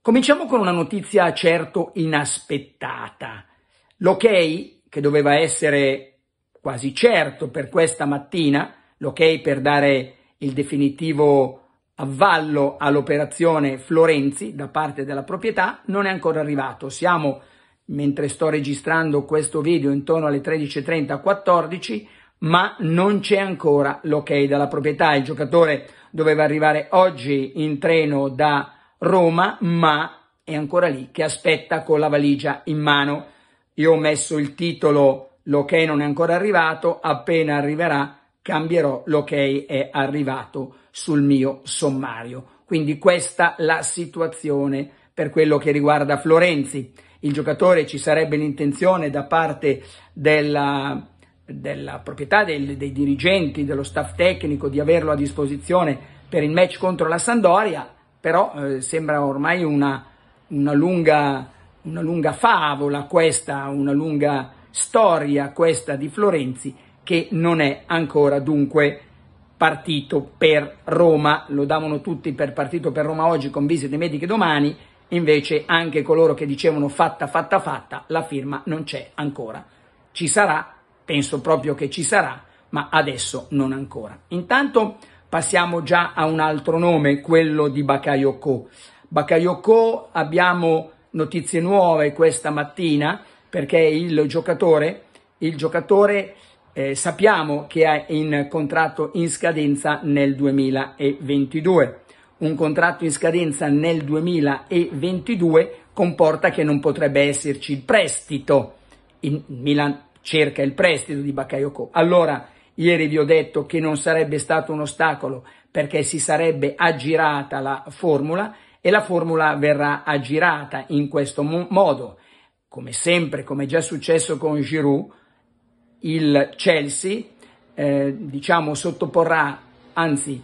Cominciamo con una notizia certo inaspettata. L'ok, che doveva essere quasi certo per questa mattina, l'ok per dare il definitivo avvallo all'operazione Florenzi da parte della proprietà non è ancora arrivato. Siamo, mentre sto registrando questo video, intorno alle 13.30-14, ma non c'è ancora l'ok dalla proprietà. Il giocatore doveva arrivare oggi in treno da Roma, ma è ancora lì che aspetta con la valigia in mano. Io ho messo il titolo, l'ok non è ancora arrivato, appena arriverà cambierò l'ok è arrivato sul mio sommario. Quindi questa la situazione per quello che riguarda Florenzi. Il giocatore ci sarebbe l'intenzione da parte della, della proprietà, del, dei dirigenti, dello staff tecnico di averlo a disposizione per il match contro la Sandoria, però eh, sembra ormai una, una, lunga, una lunga favola questa, una lunga storia questa di Florenzi che non è ancora dunque partito per Roma, lo davano tutti per partito per Roma oggi con visite mediche domani, invece anche coloro che dicevano fatta, fatta, fatta, la firma non c'è ancora. Ci sarà, penso proprio che ci sarà, ma adesso non ancora. Intanto passiamo già a un altro nome, quello di Bakayoko. Bakayoko abbiamo notizie nuove questa mattina perché il giocatore, il giocatore eh, sappiamo che è in contratto in scadenza nel 2022. Un contratto in scadenza nel 2022 comporta che non potrebbe esserci il prestito. Il Milan cerca il prestito di Bakayoko. Allora, ieri vi ho detto che non sarebbe stato un ostacolo perché si sarebbe aggirata la formula e la formula verrà aggirata in questo modo. Come sempre, come è già successo con Giroud, il Chelsea eh, diciamo sottoporrà, anzi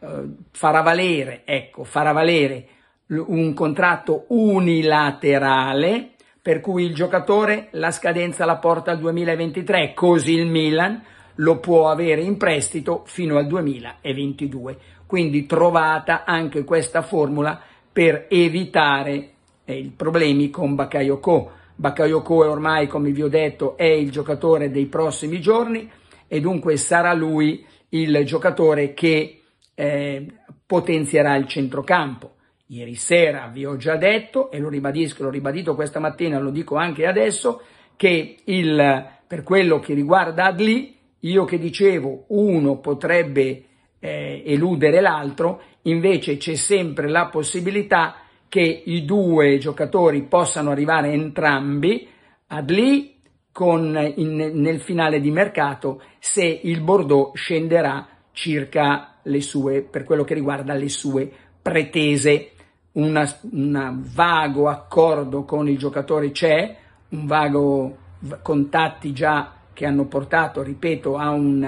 eh, farà valere, ecco, farà valere un contratto unilaterale per cui il giocatore la scadenza la porta al 2023, così il Milan lo può avere in prestito fino al 2022. Quindi trovata anche questa formula per evitare eh, i problemi con Bakayoko Bakayoko ormai, come vi ho detto, è il giocatore dei prossimi giorni e dunque sarà lui il giocatore che eh, potenzierà il centrocampo. Ieri sera vi ho già detto, e lo ribadisco, l'ho ribadito questa mattina, lo dico anche adesso, che il, per quello che riguarda Adli, io che dicevo uno potrebbe eh, eludere l'altro, invece c'è sempre la possibilità che i due giocatori possano arrivare entrambi ad lì con, in, nel finale di mercato se il Bordeaux scenderà circa le sue, per quello che riguarda le sue pretese. Un vago accordo con il giocatore c'è, un vago contatti già che hanno portato, ripeto, a un,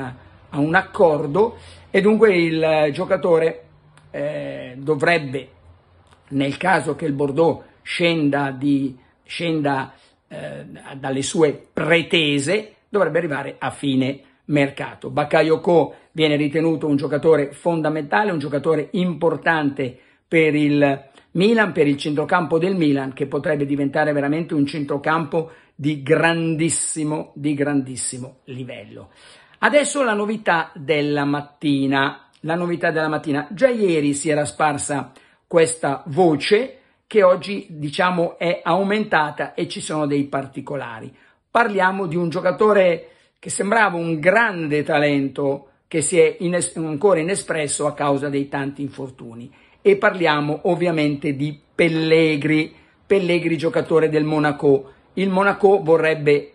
a un accordo e dunque il giocatore eh, dovrebbe nel caso che il Bordeaux scenda, di, scenda eh, dalle sue pretese, dovrebbe arrivare a fine mercato. Bakayoko viene ritenuto un giocatore fondamentale, un giocatore importante per il Milan, per il centrocampo del Milan, che potrebbe diventare veramente un centrocampo di grandissimo, di grandissimo livello. Adesso la novità della mattina. La novità della mattina. Già ieri si era sparsa questa voce che oggi diciamo è aumentata e ci sono dei particolari. Parliamo di un giocatore che sembrava un grande talento che si è ines- ancora inespresso a causa dei tanti infortuni e parliamo ovviamente di Pellegri, Pellegri giocatore del Monaco. Il Monaco vorrebbe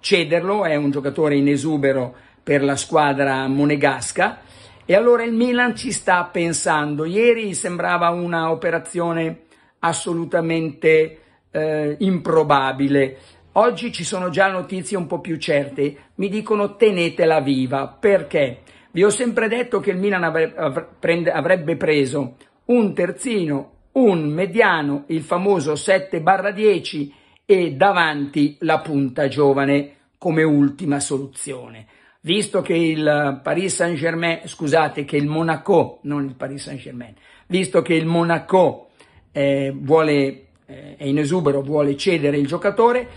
cederlo, è un giocatore in esubero per la squadra monegasca e allora il Milan ci sta pensando. Ieri sembrava una operazione assolutamente eh, improbabile. Oggi ci sono già notizie un po' più certe. Mi dicono tenetela viva. Perché? Vi ho sempre detto che il Milan avrebbe preso un terzino, un mediano, il famoso 7-10 e davanti la punta giovane come ultima soluzione visto che il eh, Paris Saint-Germain, scusate, che il Monaco, non il Paris Saint-Germain, visto che il Monaco eh, vuole, eh, è in esubero, vuole cedere il giocatore,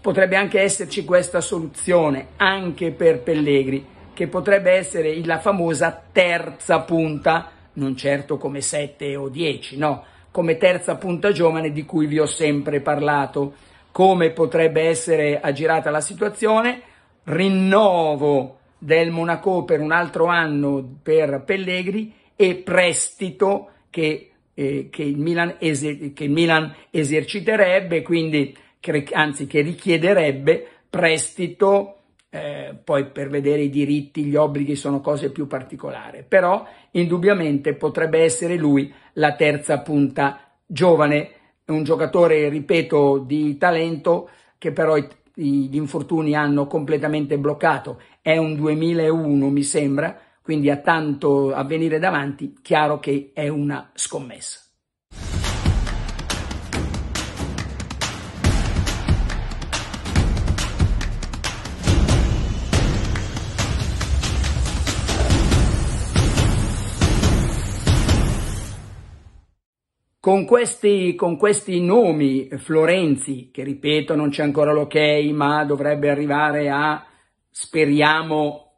potrebbe anche esserci questa soluzione anche per Pellegri, che potrebbe essere la famosa terza punta, non certo come 7 o 10, no, come terza punta giovane di cui vi ho sempre parlato. Come potrebbe essere aggirata la situazione? rinnovo del Monaco per un altro anno per Pellegri e prestito che, eh, che, il, Milan eser- che il, Milan eserciterebbe, quindi cre- anzi che richiederebbe prestito eh, poi per vedere i diritti, gli obblighi sono cose più particolari, però indubbiamente potrebbe essere lui la terza punta giovane, un giocatore, ripeto, di talento che però gli infortuni hanno completamente bloccato, è un 2001 mi sembra, quindi ha tanto a venire davanti, chiaro che è una scommessa. Con questi, con questi, nomi, Florenzi, che ripeto non c'è ancora l'ok, ma dovrebbe arrivare a, speriamo,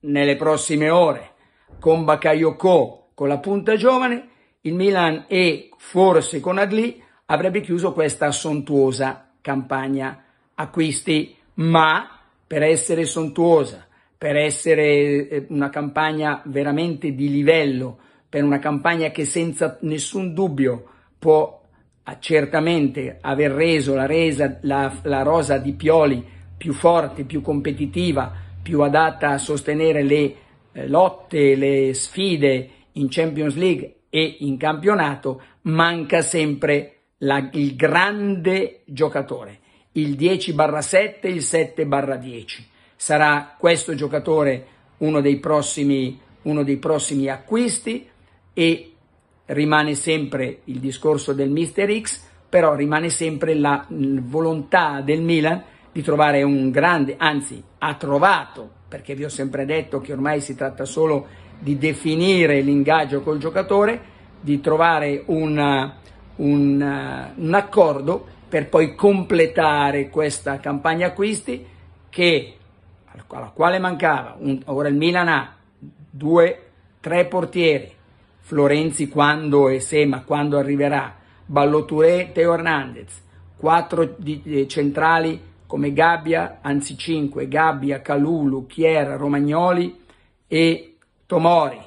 nelle prossime ore, con Bakayoko con la punta giovane, il Milan e forse con Adli avrebbe chiuso questa sontuosa campagna acquisti, ma per essere sontuosa, per essere eh, una campagna veramente di livello, per una campagna che senza nessun dubbio può ah, certamente aver reso la, resa, la, la rosa di Pioli più forte, più competitiva, più adatta a sostenere le eh, lotte, le sfide in Champions League e in campionato, manca sempre la, il grande giocatore, il 10-7, il 7-10. Sarà questo giocatore uno dei prossimi, uno dei prossimi acquisti e rimane sempre il discorso del Mister X, però rimane sempre la volontà del Milan di trovare un grande, anzi ha trovato, perché vi ho sempre detto che ormai si tratta solo di definire l'ingaggio col giocatore, di trovare una, un, un accordo per poi completare questa campagna acquisti che, alla quale mancava, un, ora il Milan ha due, tre portieri, Florenzi quando e se, ma quando arriverà, Balloturé, Teo Hernandez, quattro eh, centrali come Gabbia, anzi cinque, Gabbia, Calulu, Chier, Romagnoli e Tomori.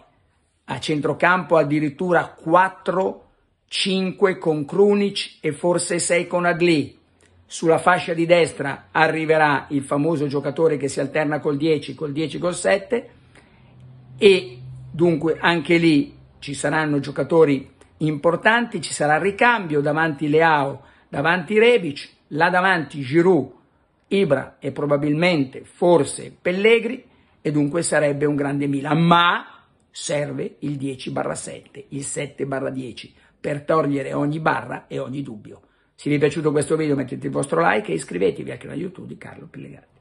A centrocampo addirittura 4, 5 con Krunic e forse 6 con Adli. Sulla fascia di destra arriverà il famoso giocatore che si alterna col 10, col 10, col 7 e dunque anche lì ci saranno giocatori importanti, ci sarà ricambio davanti Leao, davanti Rebic, là davanti Giroud, Ibra e probabilmente forse Pellegri e dunque sarebbe un grande Milan, ma serve il 10/7, il 7/10 per togliere ogni barra e ogni dubbio. Se vi è piaciuto questo video mettete il vostro like e iscrivetevi anche a YouTube di Carlo Pellegrini.